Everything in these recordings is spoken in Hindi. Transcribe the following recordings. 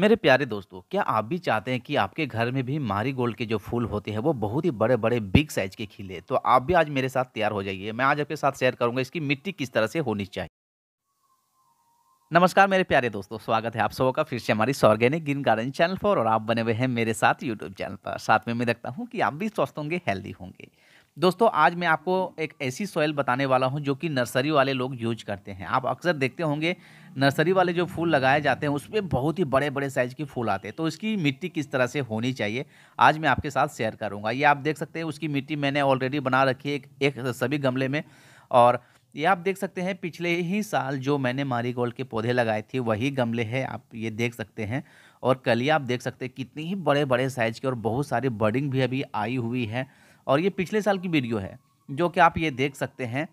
मेरे प्यारे दोस्तों क्या आप भी चाहते हैं कि आपके घर में भी मारी गोल्ड के जो फूल होते हैं वो बहुत ही बड़े बड़े बिग साइज के खिले तो आप भी आज मेरे साथ तैयार हो जाइए मैं आज आपके साथ शेयर करूंगा इसकी मिट्टी किस तरह से होनी चाहिए नमस्कार मेरे प्यारे दोस्तों स्वागत है आप सबका फिर से हमारी सॉर्गेनिक ग्रीन गार्डन चैनल पर और आप बने हुए हैं मेरे साथ यूट्यूब चैनल पर साथ में मैं देखता हूँ कि आप भी स्वस्थ होंगे हेल्दी होंगे दोस्तों आज मैं आपको एक ऐसी सॉइल बताने वाला हूँ जो कि नर्सरी वाले लोग यूज करते हैं आप अक्सर देखते होंगे नर्सरी वाले जो फूल लगाए जाते हैं उसमें बहुत ही बड़े बड़े साइज़ के फूल आते हैं तो इसकी मिट्टी किस तरह से होनी चाहिए आज मैं आपके साथ शेयर करूँगा ये आप देख सकते हैं उसकी मिट्टी मैंने ऑलरेडी बना रखी है एक, एक सभी गमले में और ये आप देख सकते हैं पिछले ही साल जो मैंने मारी गोल्ड के पौधे लगाए थे वही गमले हैं आप ये देख सकते हैं और कलिया आप देख सकते हैं कितनी ही बड़े बड़े साइज़ के और बहुत सारी बर्डिंग भी अभी आई हुई है और ये पिछले साल की वीडियो है जो कि आप ये देख सकते हैं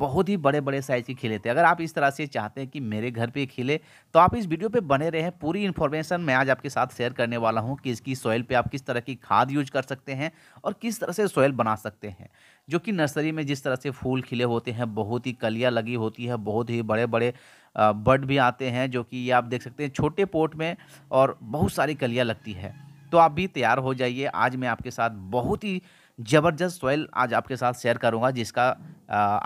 बहुत ही बड़े बड़े साइज़ के खिले थे अगर आप इस तरह से चाहते हैं कि मेरे घर पे खिले तो आप इस वीडियो पे बने रहें पूरी इन्फॉर्मेशन मैं आज आपके साथ शेयर करने वाला हूँ कि इसकी सॉइल पे आप किस तरह की खाद यूज कर सकते हैं और किस तरह से सॉइल बना सकते हैं जो कि नर्सरी में जिस तरह से फूल खिले होते हैं बहुत ही कलियाँ लगी होती है बहुत ही बड़े बड़े बर्ड भी आते हैं जो कि ये आप देख सकते हैं छोटे पोट में और बहुत सारी कलियाँ लगती है तो आप भी तैयार हो जाइए आज मैं आपके साथ बहुत ही ज़बरदस्त सॉइल आज आपके साथ शेयर करूँगा जिसका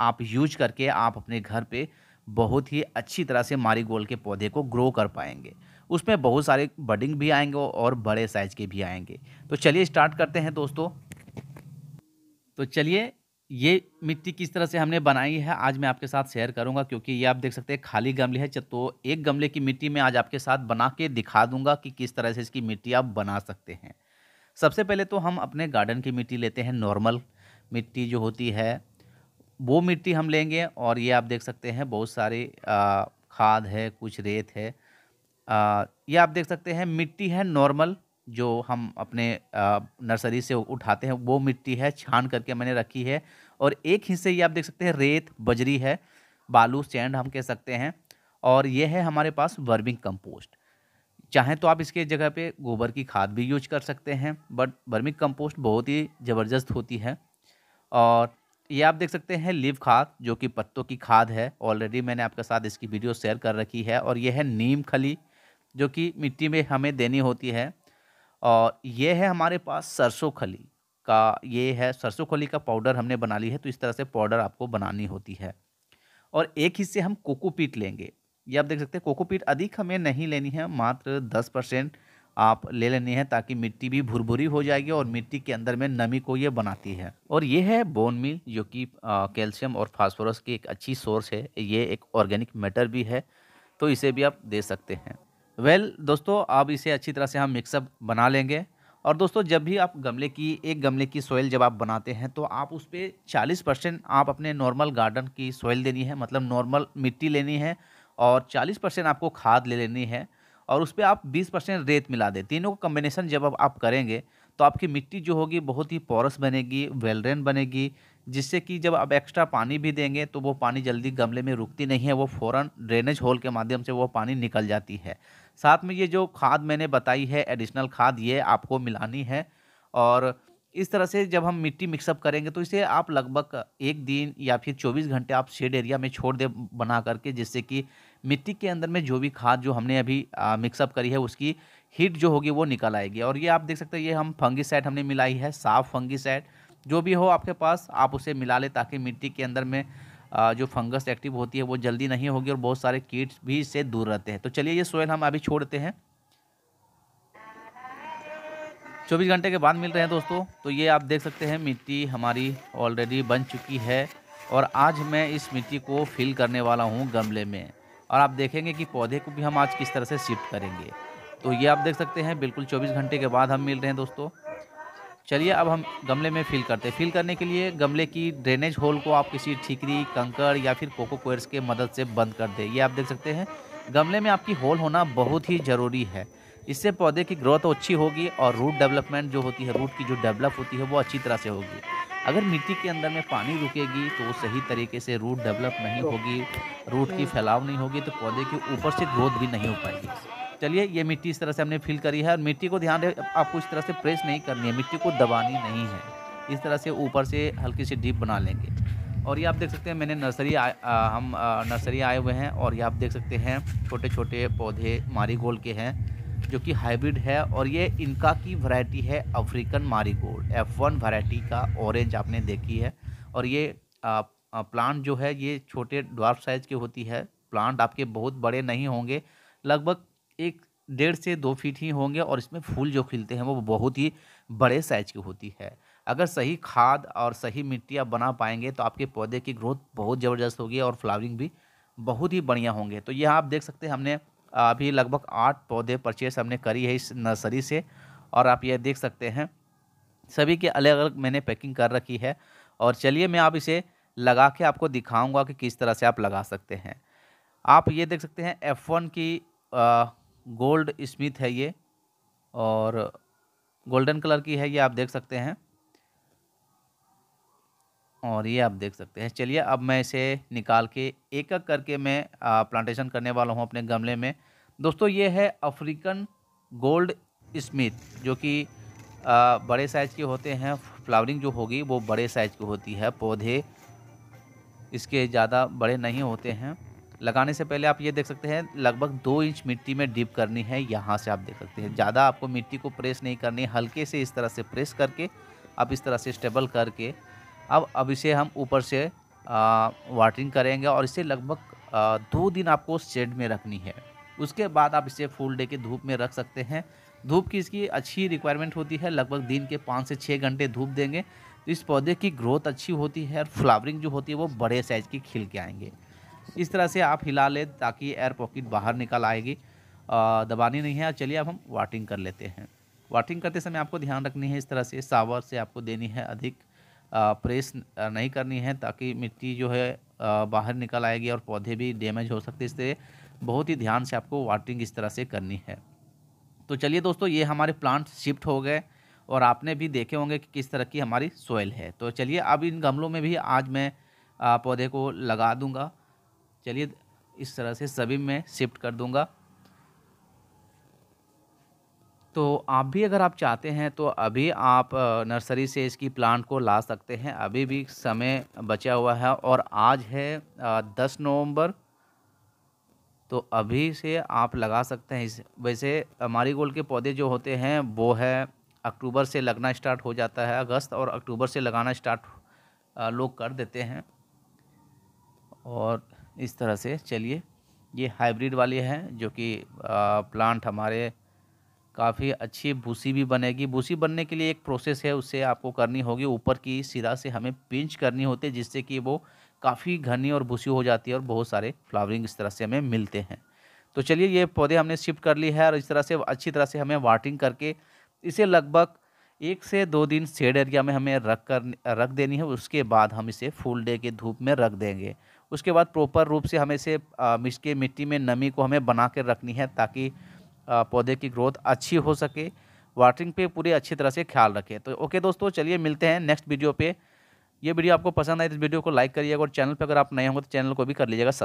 आप यूज करके आप अपने घर पर बहुत ही अच्छी तरह से गोल के पौधे को ग्रो कर पाएंगे उसमें बहुत सारे बडिंग भी आएंगे और बड़े साइज के भी आएंगे तो चलिए स्टार्ट करते हैं दोस्तों तो चलिए ये मिट्टी किस तरह से हमने बनाई है आज मैं आपके साथ शेयर करूंगा क्योंकि ये आप देख सकते हैं खाली गमले है तो एक गमले की मिट्टी में आज आपके साथ बना के दिखा दूंगा कि किस तरह से इसकी मिट्टी आप बना सकते हैं सबसे पहले तो हम अपने गार्डन की मिट्टी लेते हैं नॉर्मल मिट्टी जो होती है वो मिट्टी हम लेंगे और ये आप देख सकते हैं बहुत सारी खाद है कुछ रेत है आ, ये आप देख सकते हैं मिट्टी है नॉर्मल जो हम अपने नर्सरी से उठाते हैं वो मिट्टी है छान करके मैंने रखी है और एक हिस्से ये आप देख सकते हैं रेत बजरी है बालू सैंड हम कह सकते हैं और ये है हमारे पास वर्मिंग कंपोस्ट चाहें तो आप इसके जगह पे गोबर की खाद भी यूज कर सकते हैं बट वर्मिक कंपोस्ट बहुत ही ज़बरदस्त होती है और ये आप देख सकते हैं लिव खाद जो कि पत्तों की खाद है ऑलरेडी मैंने आपके साथ इसकी वीडियो शेयर कर रखी है और यह है नीम खली जो कि मिट्टी में हमें देनी होती है और ये है हमारे पास सरसों खली का ये है सरसों खली का पाउडर हमने बना ली है तो इस तरह से पाउडर आपको बनानी होती है और एक हिस्से हम कोकोपीट लेंगे ये आप देख सकते हैं कोकोपीट अधिक हमें नहीं लेनी है मात्र दस परसेंट आप ले लेनी है ताकि मिट्टी भी भुरभुरी हो जाएगी और मिट्टी के अंदर में नमी को ये बनाती है और ये है बोन मिल जो कि कैल्शियम और फास्फोरस की एक अच्छी सोर्स है ये एक ऑर्गेनिक मैटर भी है तो इसे भी आप दे सकते हैं वेल well, दोस्तों आप इसे अच्छी तरह से हम मिक्सअप बना लेंगे और दोस्तों जब भी आप गमले की एक गमले की सोयल जब आप बनाते हैं तो आप उस पर चालीस परसेंट आप अपने नॉर्मल गार्डन की सोयल देनी है मतलब नॉर्मल मिट्टी लेनी है और 40 परसेंट आपको खाद ले लेनी है और उस पर आप 20 परसेंट रेत मिला दें तीनों का कम्बिनेशन जब आप, आप करेंगे तो आपकी मिट्टी जो होगी बहुत ही पोरस बनेगी वेलरेन बनेगी जिससे कि जब आप एक्स्ट्रा पानी भी देंगे तो वो पानी जल्दी गमले में रुकती नहीं है वो फ़ौरन ड्रेनेज होल के माध्यम से वो पानी निकल जाती है साथ में ये जो खाद मैंने बताई है एडिशनल खाद ये आपको मिलानी है और इस तरह से जब हम मिट्टी मिक्सअप करेंगे तो इसे आप लगभग एक दिन या फिर 24 घंटे आप शेड एरिया में छोड़ दे बना करके जिससे कि मिट्टी के अंदर में जो भी खाद जो हमने अभी मिक्सअप करी है उसकी हीट जो होगी वो निकल आएगी और ये आप देख सकते हैं ये हम फंगीसाइड हमने मिलाई है साफ़ फंगीसाइड जो भी हो आपके पास आप उसे मिला लें ताकि मिट्टी के अंदर में जो फंगस एक्टिव होती है वो जल्दी नहीं होगी और बहुत सारे कीट्स भी इससे दूर रहते हैं तो चलिए ये सोयल हम अभी छोड़ते हैं 24 घंटे के बाद मिल रहे हैं दोस्तों तो ये आप देख सकते हैं मिट्टी हमारी ऑलरेडी बन चुकी है और आज मैं इस मिट्टी को फिल करने वाला हूँ गमले में और आप देखेंगे कि पौधे को भी हम आज किस तरह से शिफ्ट करेंगे तो ये आप देख सकते हैं बिल्कुल 24 घंटे के बाद हम मिल रहे हैं दोस्तों चलिए अब हम गमले में फिल करते हैं फिल करने के लिए गमले की ड्रेनेज होल को आप किसी ठीकरी कंकड़ या फिर कोको कोयर्स के मदद से बंद कर दें ये आप देख सकते हैं गमले में आपकी होल होना बहुत ही ज़रूरी है इससे पौधे की ग्रोथ तो अच्छी होगी और रूट डेवलपमेंट जो होती है रूट की जो डेवलप होती है वो अच्छी तरह से होगी अगर मिट्टी के अंदर में पानी रुकेगी तो वो सही तरीके से रूट डेवलप नहीं होगी रूट की फैलाव नहीं होगी तो पौधे के ऊपर से ग्रोथ भी नहीं हो पाएगी चलिए ये मिट्टी इस तरह से हमने फिल करी है और मिट्टी को ध्यान आपको इस तरह से प्रेस नहीं करनी है मिट्टी को दबानी नहीं है इस तरह से ऊपर से हल्की सी डीप बना लेंगे और ये आप देख सकते हैं मैंने नर्सरी आ, आ, हम नर्सरी आए हुए हैं और ये आप देख सकते हैं छोटे छोटे पौधे मारी गोल के हैं जो कि हाइब्रिड है और ये इनका की वैरायटी है African marigold F one variety का ऑरेंज आपने देखी है और ये आ, आ, प्लांट जो है ये छोटे ड्वार्फ साइज़ की होती है प्लांट आपके बहुत बड़े नहीं होंगे लगभग एक डेढ़ से दो फीट ही होंगे और इसमें फूल जो खिलते हैं वो बहुत ही बड़े साइज की होती है अगर सही खाद और सही मिट्टी आप बना पाएंगे तो आपके पौधे की ग्रोथ बहुत ज़बरदस्त होगी और फ्लावरिंग भी बहुत ही बढ़िया होंगे तो यह आप देख सकते हैं हमने अभी लगभग आठ पौधे परचेस हमने करी है इस नर्सरी से और आप ये देख सकते हैं सभी के अलग अलग मैंने पैकिंग कर रखी है और चलिए मैं आप इसे लगा के आपको दिखाऊंगा कि किस तरह से आप लगा सकते हैं आप ये देख सकते हैं एफ़ वन की आ, गोल्ड स्मिथ है ये और गोल्डन कलर की है ये आप देख सकते हैं और ये आप देख सकते हैं चलिए अब मैं इसे निकाल के एक एक करके मैं प्लांटेशन करने वाला हूँ अपने गमले में दोस्तों ये है अफ्रीकन गोल्ड स्मिथ जो कि बड़े साइज़ के होते हैं फ्लावरिंग जो होगी वो बड़े साइज़ की होती है पौधे इसके ज़्यादा बड़े नहीं होते हैं लगाने से पहले आप ये देख सकते हैं लगभग दो इंच मिट्टी में डिप करनी है यहाँ से आप देख सकते हैं ज़्यादा आपको मिट्टी को प्रेस नहीं करनी हल्के से इस तरह से प्रेस करके आप इस तरह से स्टेबल करके अब अब इसे हम ऊपर से वाटरिंग करेंगे और इसे लगभग दो दिन आपको शेड में रखनी है उसके बाद आप इसे फुल डे के धूप में रख सकते हैं धूप की इसकी अच्छी रिक्वायरमेंट होती है लगभग दिन के पाँच से छः घंटे धूप देंगे तो इस पौधे की ग्रोथ अच्छी होती है और फ्लावरिंग जो होती है वो बड़े साइज़ की खिल के आएंगे इस तरह से आप हिला लें ताकि एयर पॉकेट बाहर निकल आएगी दबानी नहीं है चलिए अब हम वाटिंग कर लेते हैं वाटिंग करते समय आपको ध्यान रखनी है इस तरह से सावर से आपको देनी है अधिक प्रेस नहीं करनी है ताकि मिट्टी जो है बाहर निकल आएगी और पौधे भी डैमेज हो सकते इससे बहुत ही ध्यान से आपको वाटरिंग इस तरह से करनी है तो चलिए दोस्तों ये हमारे प्लांट शिफ्ट हो गए और आपने भी देखे होंगे कि किस तरह की हमारी सोयल है तो चलिए अब इन गमलों में भी आज मैं पौधे को लगा दूंगा चलिए इस तरह से सभी में शिफ्ट कर दूंगा तो आप भी अगर आप चाहते हैं तो अभी आप नर्सरी से इसकी प्लांट को ला सकते हैं अभी भी समय बचा हुआ है और आज है दस नवंबर तो अभी से आप लगा सकते हैं इस वैसे गोल के पौधे जो होते हैं वो है अक्टूबर से लगना स्टार्ट हो जाता है अगस्त और अक्टूबर से लगाना स्टार्ट लोग कर देते हैं और इस तरह से चलिए ये हाइब्रिड वाली है जो कि प्लांट हमारे काफ़ी अच्छी भूसी भी बनेगी भूसी बनने के लिए एक प्रोसेस है उससे आपको करनी होगी ऊपर की सिरा से हमें पिंच करनी होती है जिससे कि वो काफ़ी घनी और भूसी हो जाती है और बहुत सारे फ्लावरिंग इस तरह से हमें मिलते हैं तो चलिए ये पौधे हमने शिफ्ट कर लिए है और इस तरह से अच्छी तरह से हमें वाटिंग करके इसे लगभग एक से दो दिन शेड एरिया में हमें रख कर रख देनी है उसके बाद हम इसे फुल डे के धूप में रख देंगे उसके बाद प्रॉपर रूप से हमें इसे मिसके मिट्टी में नमी को हमें बना कर रखनी है ताकि पौधे की ग्रोथ अच्छी हो सके वाटरिंग पे पूरे अच्छी तरह से ख्याल रखें तो ओके दोस्तों चलिए मिलते हैं नेक्स्ट वीडियो पे ये वीडियो आपको पसंद आए तो वीडियो को लाइक करिएगा और चैनल पर अगर आप नए होंगे तो चैनल को भी कर लीजिएगा